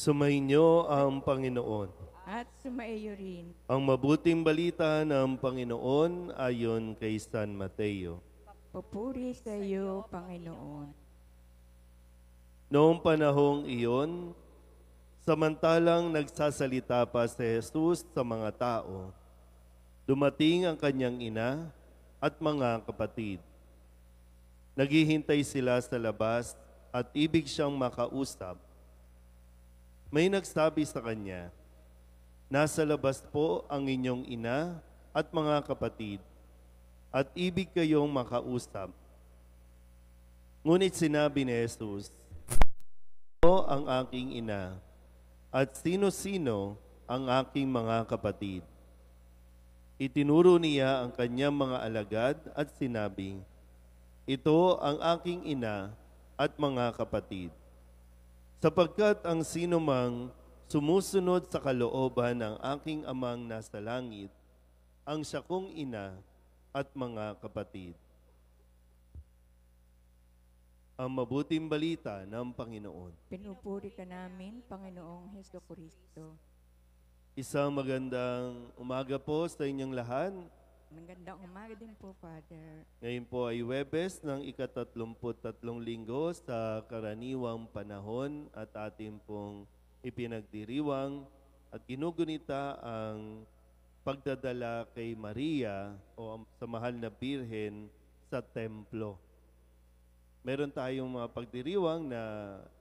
Sumainyo ang Panginoon. At sumaiyo rin. Ang mabuting balita ng Panginoon ayon kay San Mateo. Papuri sa iyo, Panginoon. Noong panahong iyon, samantalang nagsasalita pa si Jesus sa mga tao, dumating ang kanyang ina at mga kapatid. Naghihintay sila sa labas at ibig siyang makausap may nagsabi sa kanya, Nasa labas po ang inyong ina at mga kapatid, at ibig kayong makausap. Ngunit sinabi ni Jesus, Ito ang aking ina, at sino-sino ang aking mga kapatid. Itinuro niya ang kanyang mga alagad at sinabi, Ito ang aking ina at mga kapatid sapagkat ang sinumang sumusunod sa kalooban ng aking amang nasa langit, ang siya kong ina at mga kapatid. Ang mabuting balita ng Panginoon. Pinupuri ka namin, Panginoong Heso Kristo. Isang magandang umaga po sa inyong lahat. Magandang umaga din po, Father. Ngayon po ay Webes ng ikatatlumput-tatlong linggo sa karaniwang panahon at ating pong ipinagdiriwang at ginugunita ang pagdadala kay Maria o sa mahal na Birhen sa templo. Meron tayong mga pagdiriwang na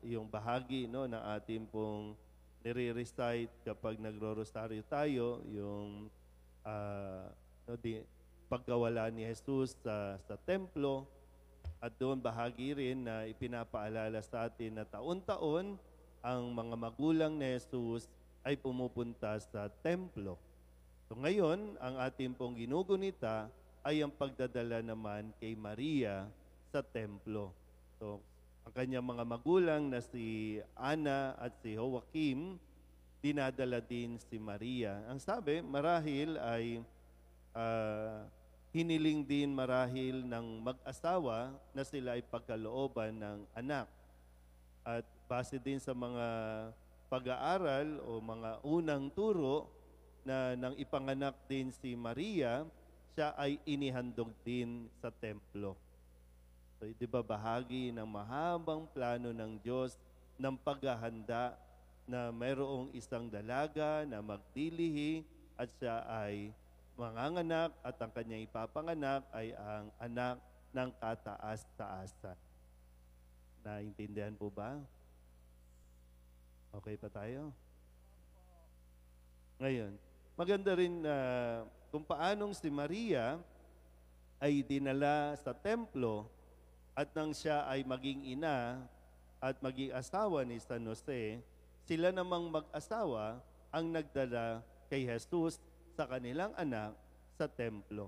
yung bahagi no, na ating pong nire-recite kapag nagro-rosaryo tayo, yung uh, no, di, pagkawala ni Jesus sa, sa templo at doon bahagi rin na ipinapaalala sa atin na taon-taon ang mga magulang ni Jesus ay pumupunta sa templo. So ngayon, ang ating pong ginugunita ay ang pagdadala naman kay Maria sa templo. So ang kanyang mga magulang na si Ana at si Joaquim, dinadala din si Maria. Ang sabi, marahil ay uh, hiniling din marahil ng mag-asawa na sila ay pagkalooban ng anak. At base din sa mga pag-aaral o mga unang turo na nang ipanganak din si Maria, siya ay inihandog din sa templo. So, di ba bahagi ng mahabang plano ng Diyos ng paghahanda na mayroong isang dalaga na magdilihi at siya ay manganganak at ang kanyang ipapanganak ay ang anak ng kataas-taasan. Naintindihan po ba? Okay pa tayo? Ngayon, maganda rin na uh, kung paanong si Maria ay dinala sa templo at nang siya ay maging ina at maging asawa ni San Jose, sila namang mag-asawa ang nagdala kay Jesus sa kanilang anak sa templo.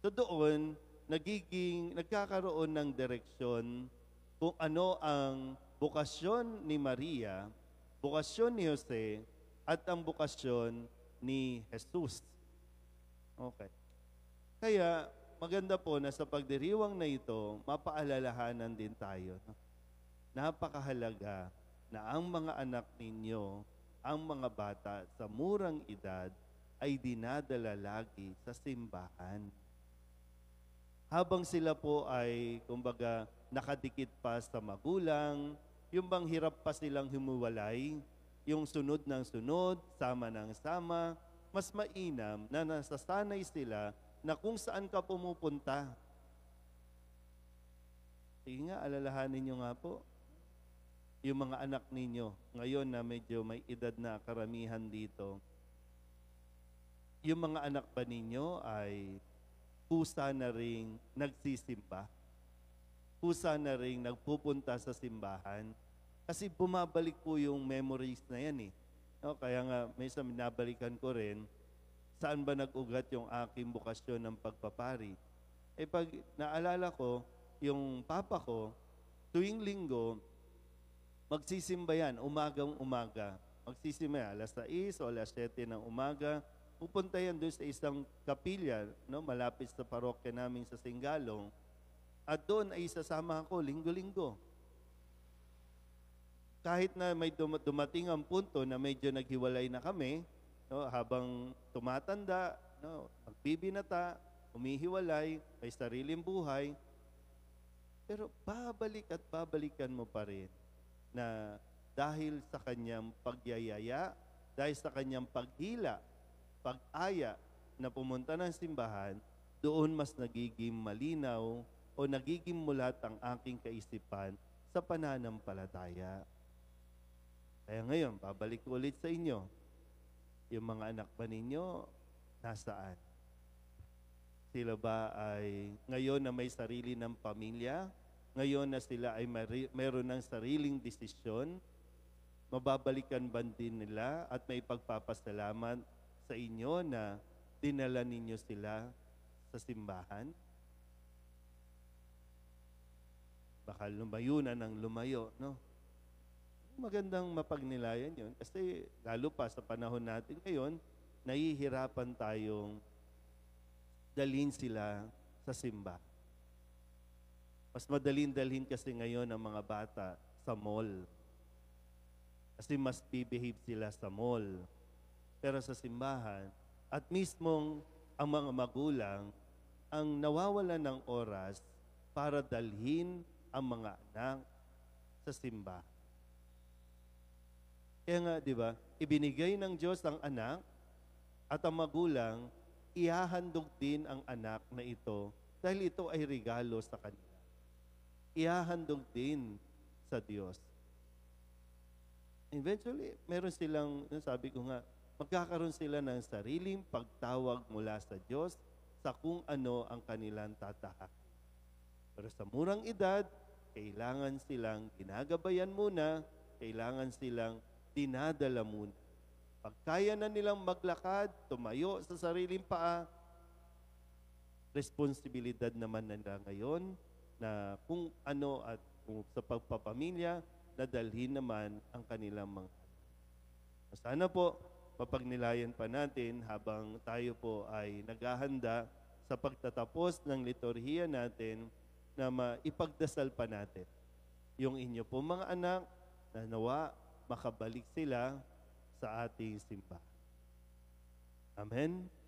So doon, nagiging, nagkakaroon ng direksyon kung ano ang bukasyon ni Maria, bukasyon ni Jose, at ang bukasyon ni Jesus. Okay. Kaya, maganda po na sa pagdiriwang na ito, mapaalalahanan din tayo. Napakahalaga na ang mga anak ninyo, ang mga bata sa murang edad, ay dinadala lagi sa simbahan. Habang sila po ay, kumbaga, nakadikit pa sa magulang, yung bang hirap pa silang humiwalay, yung sunod ng sunod, sama ng sama, mas mainam na nasasanay sila na kung saan ka pumupunta. Sige nga, alalahanin nyo nga po, yung mga anak ninyo, ngayon na medyo may edad na karamihan dito, yung mga anak ba ninyo ay kusa na rin nagsisimba? Kusa na rin nagpupunta sa simbahan? Kasi bumabalik po yung memories na yan eh. No, kaya nga, may isang minabalikan ko rin, saan ba nag-ugat yung aking bukasyon ng pagpapari? Eh pag naalala ko, yung papa ko, tuwing linggo, magsisimba yan, umagang umaga. Magsisimba yan, alas 6 o alas 7 ng umaga pupunta yan doon sa isang kapilya, no, malapit sa parokya namin sa Singalong, at doon ay isasama ako linggo-linggo. Kahit na may dumating ang punto na medyo naghiwalay na kami, no, habang tumatanda, no, magbibinata, umihiwalay, may sariling buhay, pero babalik at babalikan mo pa rin na dahil sa kanyang pagyayaya, dahil sa kanyang paghila pag-aya na pumunta ng simbahan, doon mas nagiging malinaw o nagiging mulat ang aking kaisipan sa pananampalataya. Kaya ngayon, babalik ko ulit sa inyo. Yung mga anak ba ninyo, nasaan? Sila ba ay ngayon na may sarili ng pamilya? Ngayon na sila ay may, meron ng sariling desisyon? Mababalikan ba din nila at may pagpapasalamat sa inyo na dinala ninyo sila sa simbahan? Baka lumayo na ng lumayo, no? Magandang mapagnilayan yun. kasi lalo pa sa panahon natin ngayon, nahihirapan tayong dalhin sila sa simba. Mas madaling dalhin kasi ngayon ang mga bata sa mall. Kasi mas behave sila sa mall pero sa simbahan, at mismong ang mga magulang ang nawawalan ng oras para dalhin ang mga anak sa simbahan. Kaya nga, di ba, ibinigay ng Diyos ang anak at ang magulang, ihahandog din ang anak na ito dahil ito ay regalo sa kanila. Ihahandog din sa Diyos. Eventually, meron silang, sabi ko nga, magkakaroon sila ng sariling pagtawag mula sa Diyos sa kung ano ang kanilang tatahak. Pero sa murang edad, kailangan silang ginagabayan muna, kailangan silang dinadala muna. Pag kaya na nilang maglakad, tumayo sa sariling paa, responsibilidad naman nila ngayon na kung ano at kung sa pagpapamilya, nadalhin naman ang kanilang mga. Sana po, mapagnilayan pa natin habang tayo po ay naghahanda sa pagtatapos ng liturhiya natin na maipagdasal pa natin. Yung inyo po mga anak, na nawa makabalik sila sa ating simbahan. Amen.